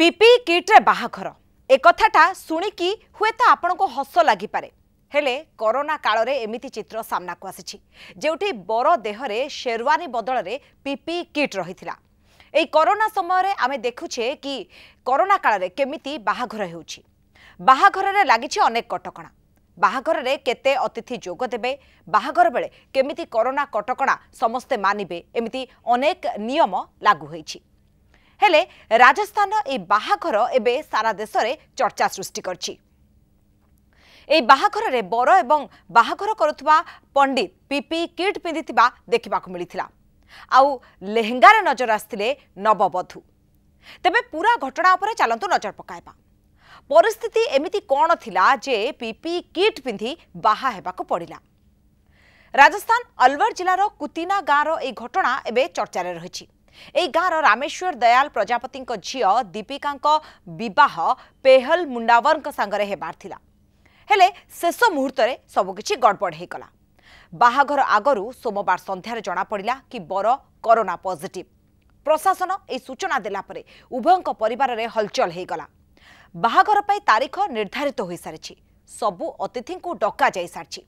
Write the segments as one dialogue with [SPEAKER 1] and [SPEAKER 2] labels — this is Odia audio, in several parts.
[SPEAKER 1] পিপি কিট্রে বাহাঘর এ কথাটা শুণিকি হুয়েত আপনার হস লাগিপারে ହେଲେ କରୋନା କାଳରେ ଏମିତି ଚିତ୍ର ସାମ୍ନାକୁ ଆସିଛି ଯେଉଁଠି ବର ଦେହରେ ଶେରୱାନୀ ବଦଳରେ ପିପି କିଟ୍ ରହିଥିଲା ଏହି କରୋନା ସମୟରେ ଆମେ ଦେଖୁଛେ କି କରୋନା କାଳରେ କେମିତି ବାହାଘର ହେଉଛି ବାହାଘରରେ ଲାଗିଛି ଅନେକ କଟକଣା ବାହାଘରରେ କେତେ ଅତିଥି ଯୋଗ ଦେବେ ବାହାଘର ବେଳେ କେମିତି କରୋନା କଟକଣା ସମସ୍ତେ ମାନିବେ ଏମିତି ଅନେକ ନିୟମ ଲାଗୁ ହୋଇଛି ହେଲେ ରାଜସ୍ଥାନର ଏହି ବାହାଘର ଏବେ ସାରା ଦେଶରେ ଚର୍ଚ୍ଚା ସୃଷ୍ଟି କରିଛି এই বাহাঘরের বর এবং বাহাঘর করুবা পণ্ডিত পিপি কিট পিঁধি দেখা মিলিলা আহেঙ্গার নজর আসলে নববধূ তবে পুরা ঘটনা উপরে চালু নজর পকাইবা পরিস্থিতি এমিতি কণ লা যে পিপি কিট পিঁধি বাহা হওয়া পড়া রাজস্থান অলওয়ার জেলার কুতিনা গাঁর এই ঘটনা এবে চর্চার রয়েছে ଏହି ଗାଁର ରାମେଶ୍ୱର ଦୟାଲ ପ୍ରଜାପତିଙ୍କ ଝିଅ ଦୀପିକାଙ୍କ ବିବାହ ପେହଲ ମୁଣ୍ଡାବରଙ୍କ ସାଙ୍ଗରେ ହେବାର ଥିଲା ହେଲେ ଶେଷ ମୁହୂର୍ତ୍ତରେ ସବୁକିଛି ଗଡ଼ବଡ଼ ହୋଇଗଲା ବାହାଘର ଆଗରୁ ସୋମବାର ସନ୍ଧ୍ୟାରେ ଜଣାପଡ଼ିଲା କି ବର କରୋନା ପଜିଟିଭ ପ୍ରଶାସନ ଏହି ସୂଚନା ଦେଲା ପରେ ଉଭୟଙ୍କ ପରିବାରରେ ହଲଚଲ ହୋଇଗଲା ବାହାଘର ପାଇଁ ତାରିଖ ନିର୍ଦ୍ଧାରିତ ହୋଇସାରିଛି ସବୁ ଅତିଥିଙ୍କୁ ଡକାଯାଇସାରିଛି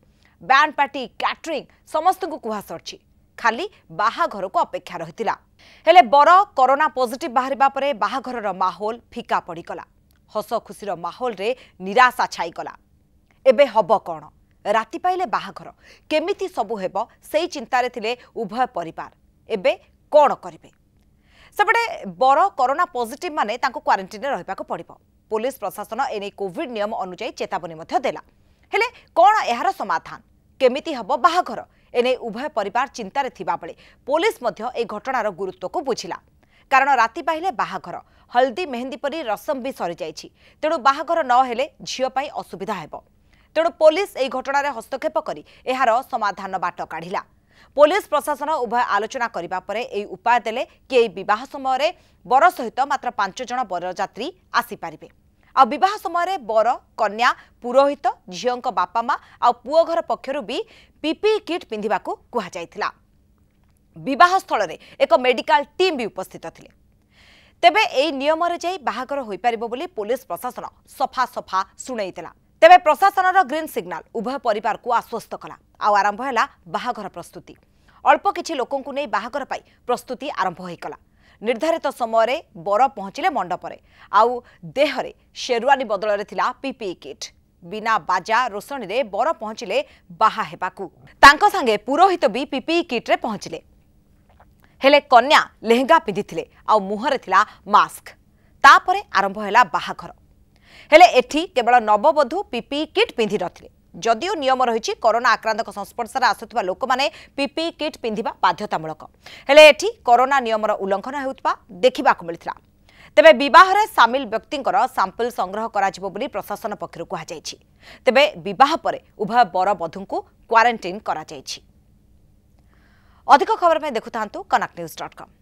[SPEAKER 1] ବ୍ୟାଣ୍ଡ ପାର୍ଟି କ୍ୟାଟରିଂ ସମସ୍ତଙ୍କୁ କୁହାସରିଛି ଖାଲି ବାହାଘରକୁ ଅପେକ୍ଷା ରହିଥିଲା ହେଲେ ବର କରୋନା ପଜିଟିଭ୍ ବାହାରିବା ପରେ ବାହାଘରର ମାହୋଲ ଫିକା ପଡ଼ିଗଲା ହସଖୁସିର ମାହୋଲରେ ନିରାଶା ଛାଇଗଲା ଏବେ ହେବ କ'ଣ ରାତି ପାଇଲେ ବାହାଘର କେମିତି ସବୁ ହେବ ସେଇ ଚିନ୍ତାରେ ଥିଲେ ଉଭୟ ପରିବାର ଏବେ କ'ଣ କରିବେ ସେପଟେ ବର କରୋନା ପଜିଟିଭ୍ ମାନେ ତାଙ୍କୁ କ୍ୱାରେଣ୍ଟିନ୍ରେ ରହିବାକୁ ପଡ଼ିବ ପୋଲିସ ପ୍ରଶାସନ ଏନେଇ କୋଭିଡ୍ ନିୟମ ଅନୁଯାୟୀ ଚେତାବନୀ ମଧ୍ୟ ଦେଲା ହେଲେ କ'ଣ ଏହାର ସମାଧାନ କେମିତି ହେବ ବାହାଘର এনে উভয় পরিবার চিন্তার থাকবে পুলিশ এই ঘটনার গুরুত্বক বুঝিলা কারণ রাতে পাইলে বাহাঘর হলদি মেহেন্দি পরি রসম বি সরিযাই তেণু বাহাঘর নহলে ঝিওপাই অসুবিধা হব তেণু পুলিশ এই ঘটনার হস্তক্ষেপ করে এর সমাধান বাট কাঢ়িলা পুলিশ প্রশাসন উভয় আলোচনা করা পরে এই উপায় দেলে কি এই বহ সময়ের বর সহিত মাত্র পাঁচ জন বরযাত্রী আসিপারে ଆଉ ବିବାହ ସମୟରେ ବର କନ୍ୟା ପୁରୋହିତ ଝିଅଙ୍କ ବାପା ମା ଆଉ ପୁଅ ଘର ପକ୍ଷରୁ ବି ପିପିଇ କିଟ୍ ପିନ୍ଧିବାକୁ କୁହାଯାଇଥିଲା ବିବାହ ସ୍ଥଳରେ ଏକ ମେଡିକାଲ ଟିମ୍ ବି ଉପସ୍ଥିତ ଥିଲେ ତେବେ ଏହି ନିୟମରେ ଯାଇ ବାହାଘର ହୋଇପାରିବ ବୋଲି ପୋଲିସ ପ୍ରଶାସନ ସଫା ସଫା ଶୁଣେଇଥିଲା ତେବେ ପ୍ରଶାସନର ଗ୍ରୀନ୍ ସିଗ୍ନାଲ ଉଭୟ ପରିବାରକୁ ଆଶ୍ୱସ୍ତ କଲା ଆଉ ଆରମ୍ଭ ହେଲା ବାହାଘର ପ୍ରସ୍ତୁତି ଅଳ୍ପ କିଛି ଲୋକଙ୍କୁ ନେଇ ବାହାଘର ପାଇଁ ପ୍ରସ୍ତୁତି ଆରମ୍ଭ ହୋଇଗଲା ନିର୍ଦ୍ଧାରିତ ସମୟରେ ବର ପହଞ୍ଚିଲେ ମଣ୍ଡପରେ ଆଉ ଦେହରେ ଶେରୱାନୀ ବଦଳରେ ଥିଲା ପିପିଇ କିଟ୍ ବିନା ବାଜା ରୋଷଣୀରେ ବର ପହଞ୍ଚିଲେ ବାହା ହେବାକୁ ତାଙ୍କ ସାଙ୍ଗେ ପୁରୋହିତ ବି ପିପିଇ କିଟ୍ରେ ପହଞ୍ଚିଲେ ହେଲେ କନ୍ୟା ଲେହେଙ୍ଗା ପିନ୍ଧିଥିଲେ ଆଉ ମୁହଁରେ ଥିଲା ମାସ୍କ ତାପରେ ଆରମ୍ଭ ହେଲା ବାହାଘର ହେଲେ ଏଠି କେବଳ ନବବଧୂ ପିପିଇ କିଟ୍ ପିନ୍ଧି ଯଦିଓ ନିୟମ ରହିଛି କରୋନା ଆକ୍ରାନ୍ତଙ୍କ ସଂସ୍ପର୍ଶରେ ଆସୁଥିବା ଲୋକମାନେ ପିପିଇ କିଟ୍ ପିନ୍ଧିବା ବାଧ୍ୟତାମୂଳକ ହେଲେ ଏଠି କରୋନା ନିୟମର ଉଲ୍ଲଂଘନ ହେଉଥିବା ଦେଖିବାକୁ ମିଳିଥିଲା ତେବେ ବିବାହରେ ସାମିଲ ବ୍ୟକ୍ତିଙ୍କର ସାମ୍ପଲ ସଂଗ୍ରହ କରାଯିବ ବୋଲି ପ୍ରଶାସନ ପକ୍ଷରୁ କୁହାଯାଇଛି ତେବେ ବିବାହ ପରେ ଉଭୟ ବରବଧୂଙ୍କୁ କ୍ୱାରେଣ୍ଟିନ୍ କରାଯାଇଛି